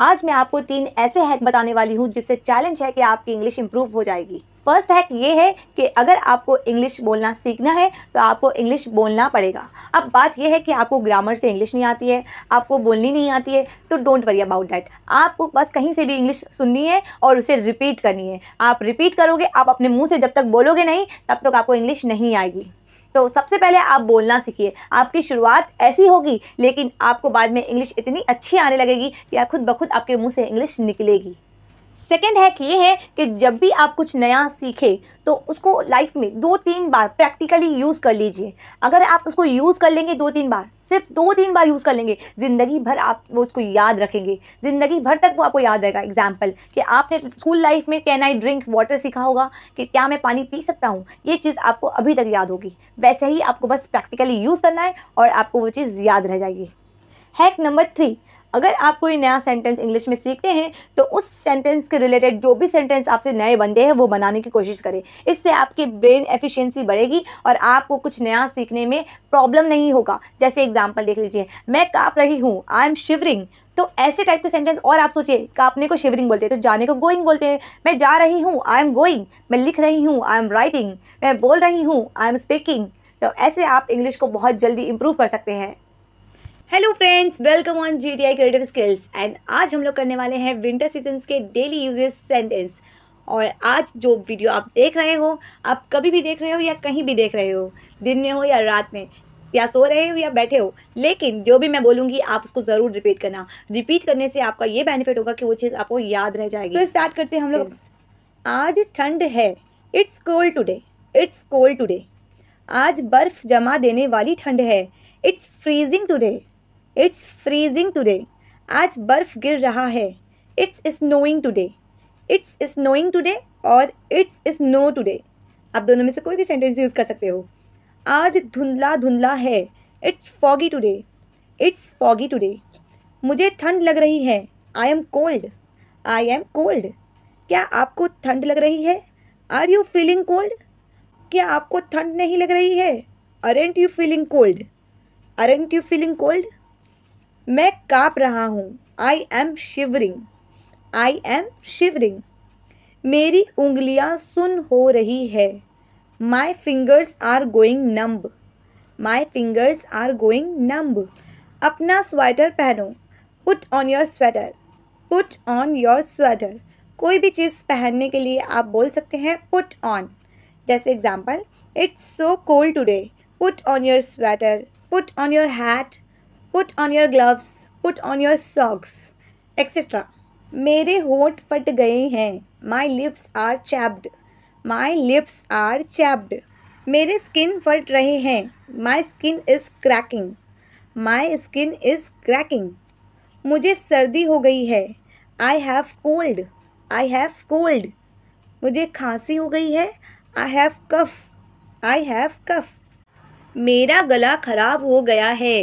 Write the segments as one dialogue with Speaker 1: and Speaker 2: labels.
Speaker 1: आज मैं आपको तीन ऐसे हैक बताने वाली हूँ जिससे चैलेंज है कि आपकी इंग्लिश इंप्रूव हो जाएगी फर्स्ट हैक ये है कि अगर आपको इंग्लिश बोलना सीखना है तो आपको इंग्लिश बोलना पड़ेगा अब बात यह है कि आपको ग्रामर से इंग्लिश नहीं आती है आपको बोलनी नहीं आती है तो डोंट वरी अबाउट डैट आपको बस कहीं से भी इंग्लिश सुननी है और उसे रिपीट करनी है आप रिपीट करोगे आप अपने मुंह से जब तक बोलोगे नहीं तब तक आपको इंग्लिश नहीं आएगी तो सबसे पहले आप बोलना सीखिए आपकी शुरुआत ऐसी होगी लेकिन आपको बाद में इंग्लिश इतनी अच्छी आने लगेगी कि आप खुद ब खुद आपके मुँह से इंग्लिश निकलेगी सेकेंड हैक ये है कि जब भी आप कुछ नया सीखें तो उसको लाइफ में दो तीन बार प्रैक्टिकली यूज़ कर लीजिए अगर आप उसको यूज़ कर लेंगे दो तीन बार सिर्फ दो तीन बार यूज़ कर लेंगे ज़िंदगी भर आप वो उसको याद रखेंगे ज़िंदगी भर तक वो आपको याद रहेगा एग्जाम्पल कि आपने स्कूल लाइफ में कैन आई ड्रिंक वाटर सीखा होगा कि क्या मैं पानी पी सकता हूँ ये चीज़ आपको अभी तक याद होगी वैसे ही आपको बस प्रैक्टिकली यूज़ करना है और आपको वो चीज़ याद रह जाएगी हैक नंबर थ्री अगर आप कोई नया सेंटेंस इंग्लिश में सीखते हैं तो उस सेंटेंस के रिलेटेड जो भी सेंटेंस आपसे नए बनते हैं वो बनाने की कोशिश करें इससे आपकी ब्रेन एफिशिएंसी बढ़ेगी और आपको कुछ नया सीखने में प्रॉब्लम नहीं होगा जैसे एग्जाम्पल देख लीजिए मैं काँप रही हूँ आई एम शिवरिंग तो ऐसे टाइप के सेंटेंस और आप सोचिए कांपने को शिवरिंग बोलते हैं तो जाने को गोइंग बोलते हैं मैं जा रही हूँ आई एम गोइंग मैं लिख रही हूँ आई एम राइटिंग मैं बोल रही हूँ आई एम स्पीकिंग तो ऐसे आप इंग्लिश को बहुत जल्दी इम्प्रूव कर सकते हैं hello friends welcome on G T I creative skills and आज हम लोग करने वाले हैं विंटर सीजन्स के डेली यूजेस सेंटेंस और आज जो वीडियो आप देख रहे हो आप कभी भी देख रहे हो या कहीं भी देख रहे हो दिन में हो या रात में या सो रहे हो या बैठे हो लेकिन जो भी मैं बोलूँगी आप उसको ज़रूर रिपीट करना रिपीट करने से आपका ये बेनिफिट होगा कि वो चीज़ आपको याद रह जाएगी तो so, स्टार्ट करते हैं हम लोग yes. आज ठंड है it's cold today it's cold today आज बर्फ़ जमा देने वाली ठंड है it's freezing today it's freezing today आज बर्फ़ गिर रहा है it's snowing today it's snowing today और इट्स स्नो टुडे आप दोनों में से कोई भी सेंटेंस यूज़ कर सकते हो आज धुंधला धुंधला है it's foggy today it's foggy today मुझे ठंड लग रही है I am cold I am cold क्या आपको ठंड लग रही है आर यू फीलिंग कोल्ड क्या आपको ठंड नहीं लग रही है aren't you feeling cold aren't you feeling cold मैं काँप रहा हूँ I am shivering I am shivering मेरी उंगलियाँ सुन हो रही है my fingers are going numb my fingers are going numb अपना स्वेटर पहनो put on your sweater put on your sweater कोई भी चीज़ पहनने के लिए आप बोल सकते हैं पुट ऑन जैसे example it's so cold today put on your sweater put on your hat put on your gloves put on your socks etcetera मेरे होठ फट गए हैं my lips are chapped my lips are chapped मेरे skin फट रहे हैं my skin is cracking my skin is cracking मुझे सर्दी हो गई है I have cold I have cold मुझे खांसी हो गई है I have cough I have कफ मेरा गला ख़राब हो गया है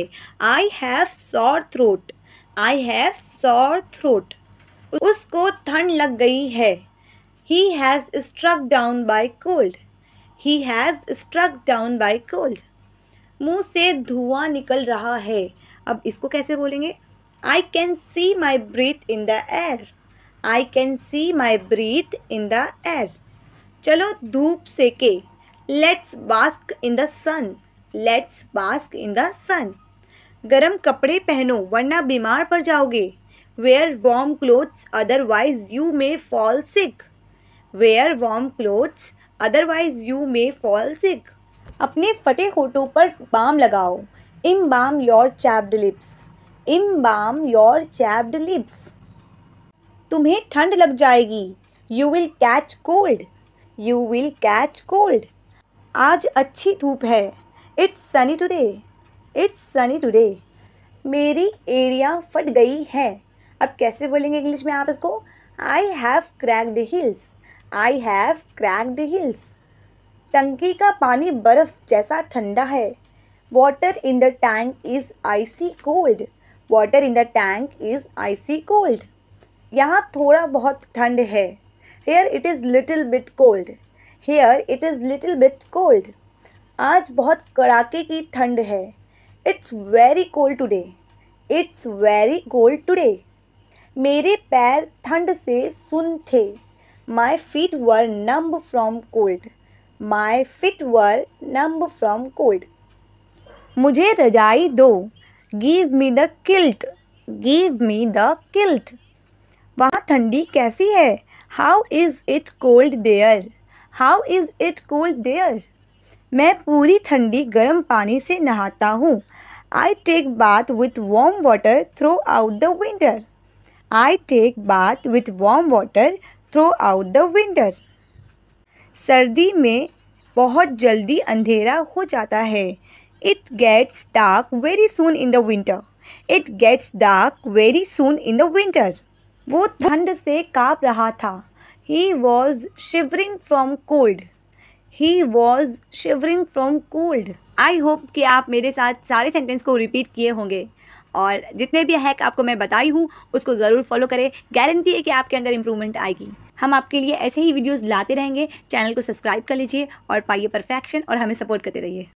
Speaker 1: I have sore throat I have sore throat उसको ठंड लग गई है he has struck down by cold he has struck down by cold मुँह से धुआं निकल रहा है अब इसको कैसे बोलेंगे I can see my breath in the air I can see my breath in the air चलो धूप सेके let's bask in the sun let's bask in the sun गर्म कपड़े पहनो वरना बीमार पड़ जाओगे wear warm clothes otherwise you may fall sick wear warm clothes otherwise you may fall sick अपने फटे होठों पर बाम लगाओ embalm your chapped lips embalm your chapped lips तुम्हें ठंड लग जाएगी you will catch cold you will catch cold आज अच्छी धूप है it's sunny today it's sunny today मेरी एरिया फट गई है अब कैसे बोलेंगे इंग्लिश में आप इसको I have the heels I have the heels टंकी का पानी बर्फ़ जैसा ठंडा है water in the tank is icy cold water in the tank is icy cold यहाँ थोड़ा बहुत ठंड है here it is little bit cold here it is little bit cold आज बहुत कड़ाके की ठंड है it's very cold today it's very cold today मेरे पैर ठंड से सुन थे माई feet were numb from cold my feet were numb from cold मुझे रजाई दो give me the quilt give me the quilt वहाँ ठंडी कैसी है how is it cold there how is it cold there मैं पूरी ठंडी गर्म पानी से नहाता हूँ I take bath with warm water throughout the winter I take bath with warm water throughout the winter सर्दी में बहुत जल्दी अंधेरा हो जाता है it gets dark very soon in the winter it gets dark very soon in the winter वो ठंड से काँप रहा था he was shivering from cold he was shivering from cold I hope कि आप मेरे साथ सारे सेंटेंस को रिपीट किए होंगे और जितने भी हैक आपको मैं बताई हूँ उसको ज़रूर फॉलो करें गारंटी है कि आपके अंदर इम्प्रूवमेंट आएगी हम आपके लिए ऐसे ही वीडियोस लाते रहेंगे चैनल को सब्सक्राइब कर लीजिए और पाइए परफेक्शन और हमें सपोर्ट करते रहिए